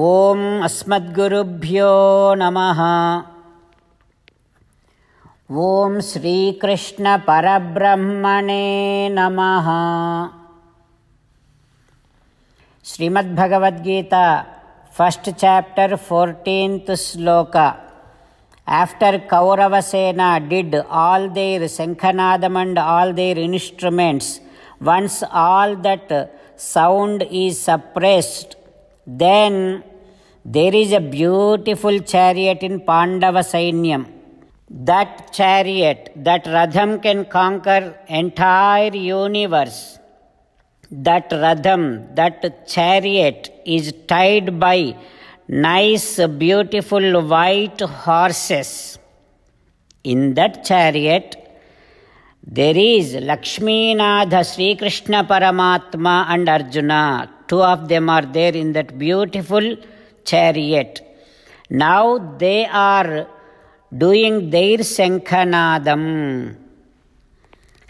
ॐ अस्मद्गुरुभ्यो नमः ॐ श्रीकृष्णपरब्रह्मणे नमः Shrimad Bhagavad Gita first chapter fourteenth shloka After Kauravasena did all their Sankhanadam and all their instruments, once all that sound is suppressed, Then there is a beautiful chariot in Pandava Sainyam. That chariot, that Radham can conquer entire universe. That Radham, that chariot is tied by nice, beautiful white horses. In that chariot, there is Lakshminadha Sri Krishna Paramatma and Arjuna Two of them are there in that beautiful chariot. Now they are doing their Sankhanadam.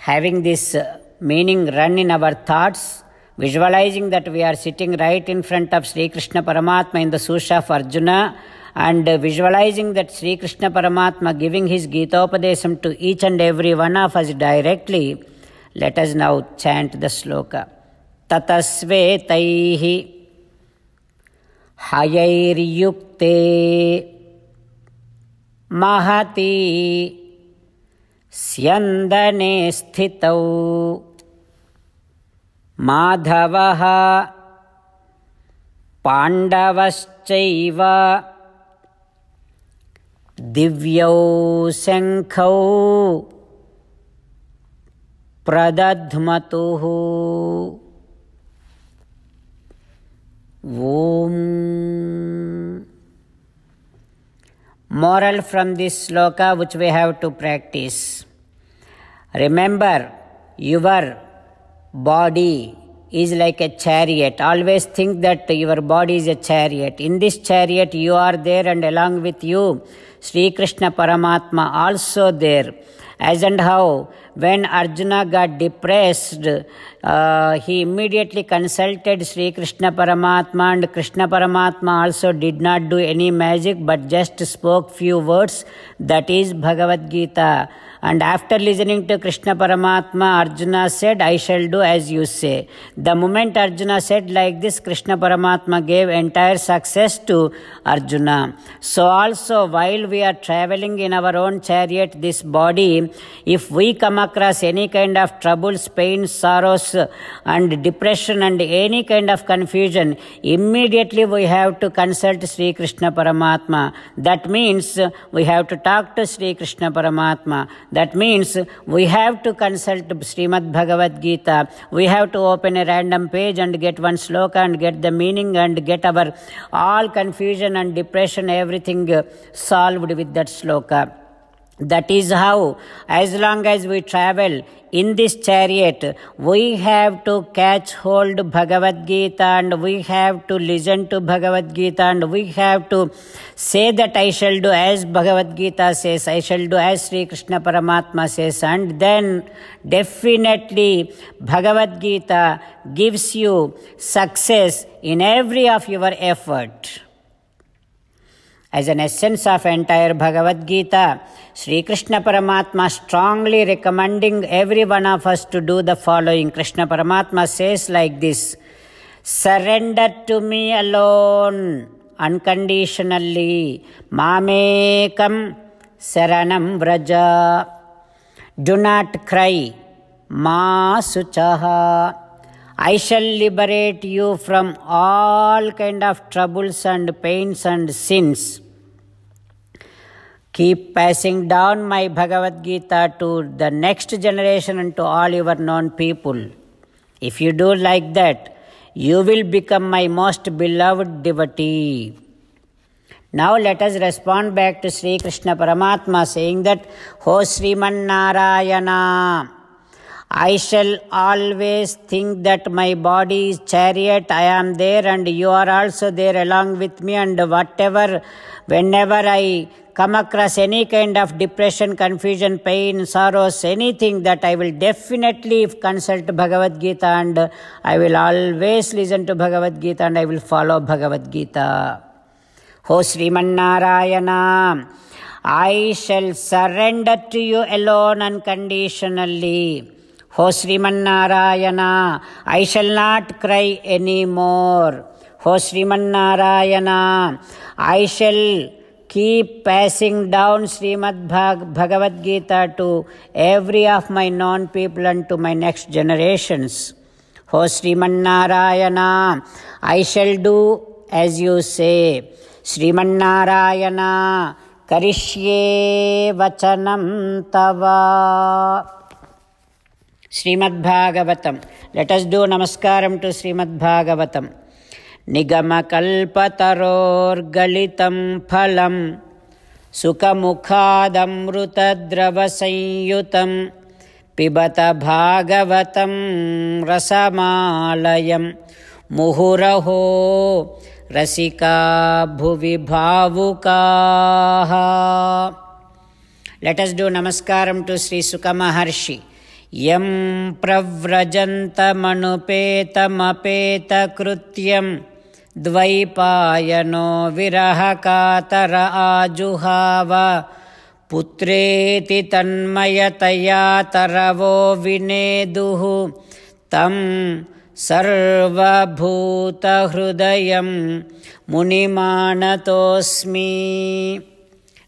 Having this uh, meaning run in our thoughts, visualizing that we are sitting right in front of Sri Krishna Paramatma in the Susha of Arjuna, and uh, visualizing that Sri Krishna Paramatma giving his Gita Upadesham to each and every one of us directly, let us now chant the sloka. ततस्वेतैः हयैर्युक्ते महती स्यन्दने स्थितौ माधवः पाण्डवश्चैव दिव्यौ शङ्खौ प्रदध्मतुः Moral from this sloka which we have to practice. Remember, your body is like a chariot. Always think that your body is a chariot. In this chariot, you are there, and along with you, Sri Krishna Paramatma also there as and how when Arjuna got depressed, uh, he immediately consulted Sri Krishna Paramatma and Krishna Paramatma also did not do any magic but just spoke few words that is Bhagavad Gita. And after listening to Krishna Paramatma, Arjuna said, I shall do as you say. The moment Arjuna said like this, Krishna Paramatma gave entire success to Arjuna. So also, while we are traveling in our own chariot, this body, if we come across any kind of troubles, pains, sorrows, and depression, and any kind of confusion, immediately we have to consult Sri Krishna Paramatma. That means we have to talk to Sri Krishna Paramatma. That means we have to consult Srimad Bhagavad Gita. We have to open a random page and get one sloka and get the meaning and get our all confusion and depression, everything uh, solved with that sloka. That is how, as long as we travel in this chariot, we have to catch hold Bhagavad Gita and we have to listen to Bhagavad Gita and we have to say that I shall do as Bhagavad Gita says, I shall do as Sri Krishna Paramatma says, and then definitely Bhagavad Gita gives you success in every of your effort as an essence of entire Bhagavad Gita. Sri Krishna Paramatma strongly recommending every one of us to do the following. Krishna Paramatma says like this Surrender to me alone unconditionally. Mamekam saranam vraja. Do not cry. Ma I shall liberate you from all kind of troubles and pains and sins. Keep passing down my Bhagavad Gita to the next generation and to all your known people. If you do like that, you will become my most beloved devotee. Now let us respond back to Sri Krishna Paramatma saying that, Ho Sriman Narayana, I shall always think that my body is chariot, I am there and you are also there along with me and whatever, whenever I come across any kind of depression, confusion, pain, sorrows, anything that I will definitely consult Bhagavad Gita and I will always listen to Bhagavad Gita and I will follow Bhagavad Gita. Ho Srimannarayana, I shall surrender to you alone unconditionally. Ho Srimannarayana, I shall not cry anymore. Ho Srimannarayana, I shall keep passing down Srimad Bhagavad Gita to every of my non people and to my next generations. O Srimannarayana, I shall do as you say. Srimannarayana, Karishye Vachanam Tava. Srimad Bhagavatam. Let us do Namaskaram to Srimad Bhagavatam. निगमकल्पतरोर्गलितं फलं सुखमुखादमृतद्रवसंयुतं पिबत भागवतं रसमालयं मुहुरहो रसिका भुवि भावुकाः let's do नमस्कारं to Shri Sukha Maharshi यं प्रव्रजन्तमनुपेतमपेतकृत्यम् द्वैपायनो विरहकातर आजुहाव पुत्रेति तन्मयतया तरवो विनेदुः तं सर्वभूतहृदयं मुनिमानतोऽस्मि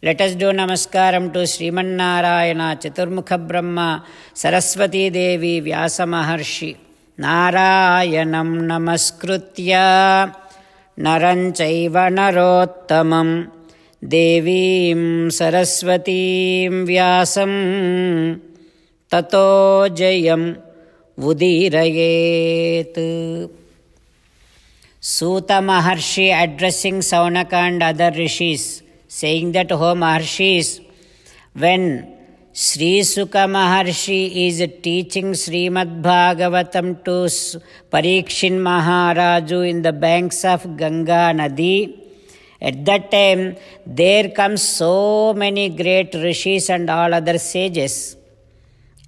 लेटस् डु नमस्कारं टु श्रीमन्नारायण चतुर्मुखब्रह्म सरस्वतीदेवी व्यासमहर्षि नारायणं नमस्कृत्य नरं चैव नरोत्तमं देवीं सरस्वतीं व्यासं ततो जयं उदीरयेत् सूतमहर्षि अड्रेस्सिङ्ग् सौनकाण्ड् अदर् ऋषीस् सेङ्ग् दट् हो Maharshis when Sukha Maharshi is teaching Srimad Bhagavatam to Parikshin Maharaju in the banks of Ganga Nadi. At that time, there come so many great rishis and all other sages.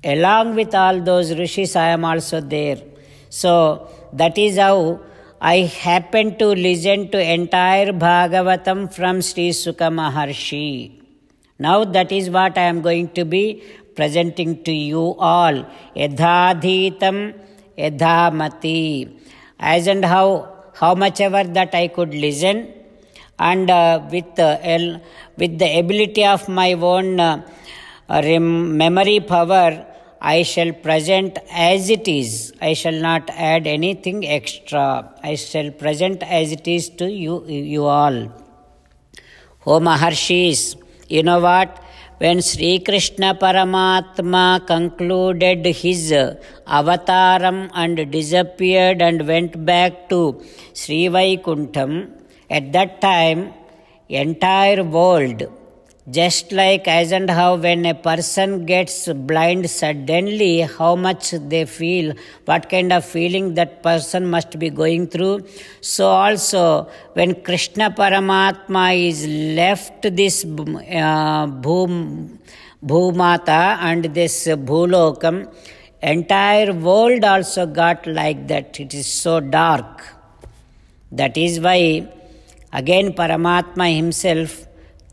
Along with all those rishis, I am also there. So that is how I happened to listen to entire Bhagavatam from Sri Sukha Maharshi. Now that is what I am going to be presenting to you all. Yadhadhitam yadhamati. As and how, how much ever that I could listen and uh, with, uh, with the ability of my own uh, memory power, I shall present as it is. I shall not add anything extra. I shall present as it is to you, you all. O Maharshis, you know what? When Sri Krishna Paramatma concluded his avataram and disappeared and went back to Sri Vaikuntham, at that time, entire world just like how when a person gets blind suddenly, how much they feel, what kind of feeling that person must be going through. So also, when Krishna Paramatma is left this uh, bhum, Bhumata and this Bhulokam, entire world also got like that. It is so dark. That is why, again, Paramatma himself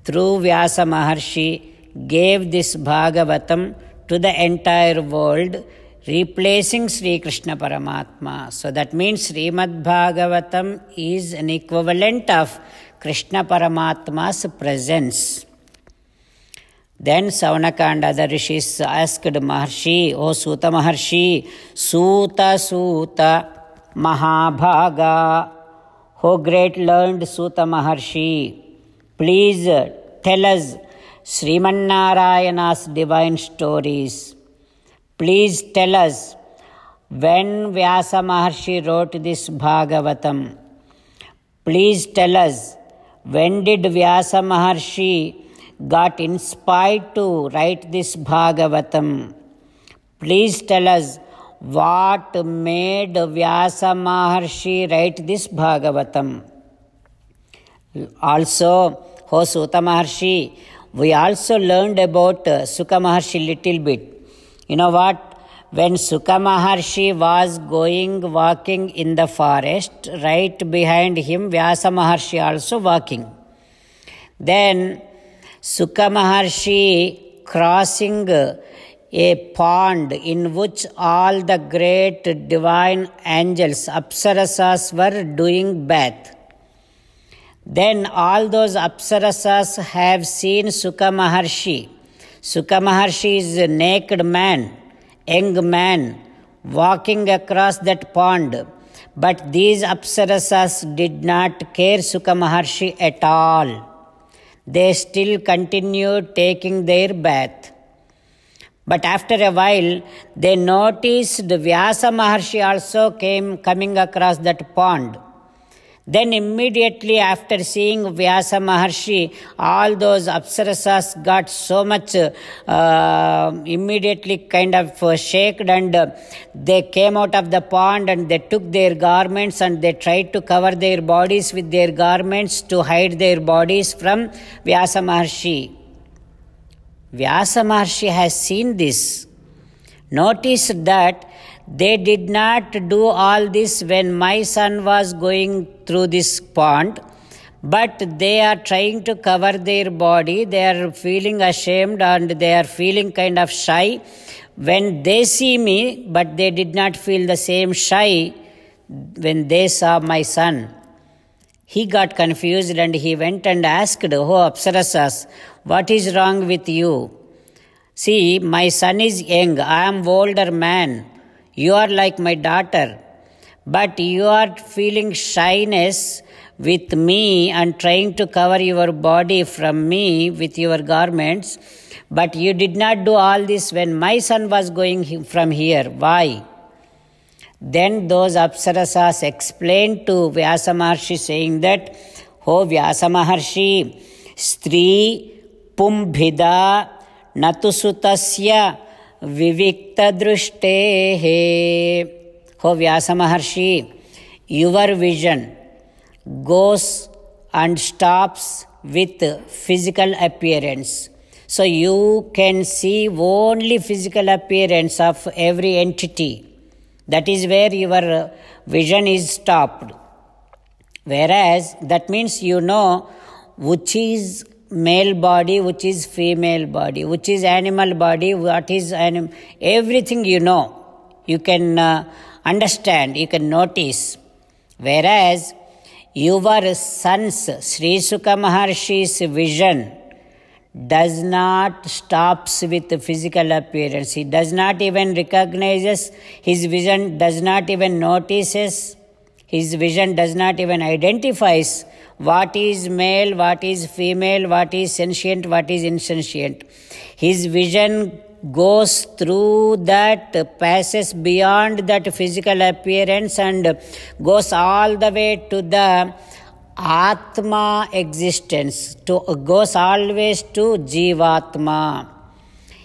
through Vyasa Maharshi, gave this Bhagavatam to the entire world, replacing Sri Krishna Paramatma. So that means Srimad Bhagavatam is an equivalent of Krishna Paramatma's presence. Then and the rishis asked Maharshi, O Suta Maharshi, Suta Suta Mahabhaga, O great learned Suta Maharshi, Please tell us Srimannarayana's divine stories. Please tell us when Vyasa Maharshi wrote this Bhagavatam. Please tell us when did Vyasa Maharshi got inspired to write this Bhagavatam. Please tell us what made Vyasa Maharshi write this Bhagavatam. Also, Ho oh, Sutta Maharshi, we also learned about uh, Sukha Maharshi little bit. You know what? When Sukha Maharshi was going walking in the forest, right behind him Vyasa Maharshi also walking. Then Sukha Maharshi crossing uh, a pond in which all the great divine angels, apsarasas, were doing bath. Then all those apsarasas have seen Sukha Maharshi. Sukha Maharshi is a naked man, young man, walking across that pond. But these apsarasas did not care Sukha Maharshi at all. They still continued taking their bath. But after a while, they noticed Vyasa Maharshi also came coming across that pond. Then immediately after seeing Vyasa Maharshi, all those apsarasas got so much uh, immediately kind of uh, shaken and uh, they came out of the pond and they took their garments and they tried to cover their bodies with their garments to hide their bodies from Vyasa Maharshi. Vyasa Maharshi has seen this, noticed that they did not do all this when my son was going through this pond, but they are trying to cover their body. They are feeling ashamed and they are feeling kind of shy. When they see me, but they did not feel the same shy when they saw my son. He got confused and he went and asked, Oh, Apsarasas, what is wrong with you? See, my son is young, I am older man. You are like my daughter, but you are feeling shyness with me and trying to cover your body from me with your garments. But you did not do all this when my son was going from here. Why? Then those apsarasas explained to Vyasa Maharshi, saying that, Ho Vyasa Maharshi, Stri Pumbhida Natusutasya ವಿವಿಕ್ತದೃಷ್ಟೇಃ ಹೋ ವ್ಯಾಸ ಮಹರ್ಷಿ Your vision goes and stops with physical appearance. So you can see only physical appearance of every entity. That is where your vision is stopped. Whereas that means you know which is male body, which is female body, which is animal body, what is anim- everything you know. You can uh, understand, you can notice. Whereas your son's, Sri Suka Maharshi's vision does not stops with physical appearance. He does not even recognizes, his vision does not even notices, his vision does not even identifies what is male, what is female, what is sentient, what is insentient. His vision goes through that, passes beyond that physical appearance and goes all the way to the Atma existence, to, goes always to Jivatma.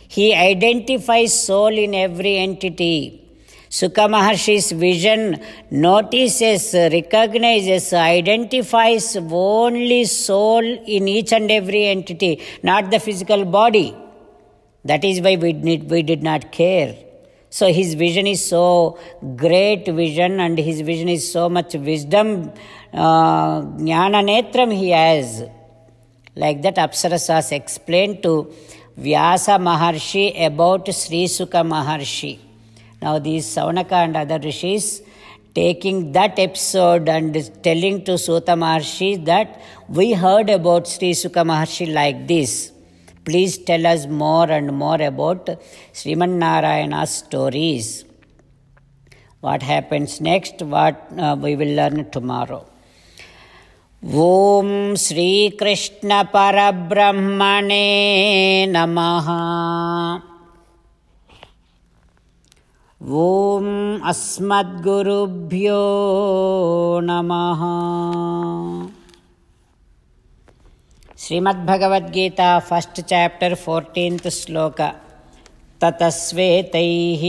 He identifies soul in every entity. Sukha Maharshi's vision notices, recognizes, identifies only soul in each and every entity, not the physical body. That is why we did, we did not care. So his vision is so great vision and his vision is so much wisdom, uh, jnana netram he has. Like that Apsarasas explained to Vyasa Maharshi about Sri Sukha Maharshi. Now, these Savanaka and other rishis taking that episode and telling to Sota Maharshi that we heard about Sri Sukha Maharshi like this. Please tell us more and more about Sriman Narayana's stories. What happens next? What uh, we will learn tomorrow. Om श्रीकृष्णपरब्रह्मणे Namaha. ॐ अस्मद्गुरुभ्यो नमः Shrimad Bhagavad Gita first chapter fourteenth श्लोक ततस्वेतैः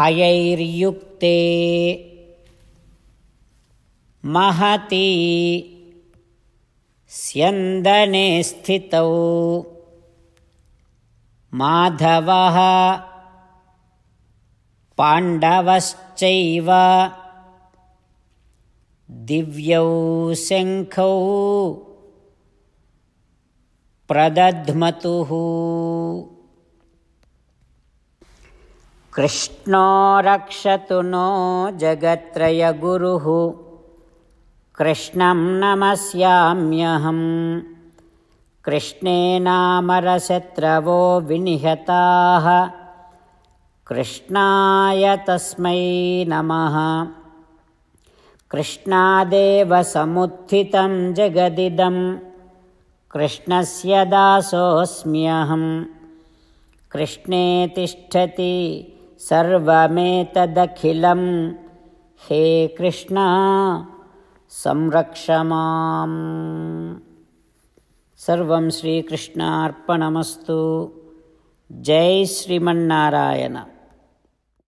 हयैर्युक्ते महती स्यन्दने स्थितौ माधवः पाण्डवश्चैव दिव्यौ शङ्खौ प्रदध्मतुः कृष्णो रक्षतु no कृष्णं नमस्याम्यहं कृष्णं नमस्याम्यहम् कृष्णेनामरशत्रवो विनिहताः कृष्णाय तस्मै नमः कृष्णादेवसमुत्थितं जगदिदं कृष्णस्य दासोऽस्म्यहं कृष्णे तिष्ठति सर्वमेतदखिलं हे कृष्ण संरक्ष मां सर्वं श्रीकृष्णार्पणमस्तु जय श्रीमन्नारायण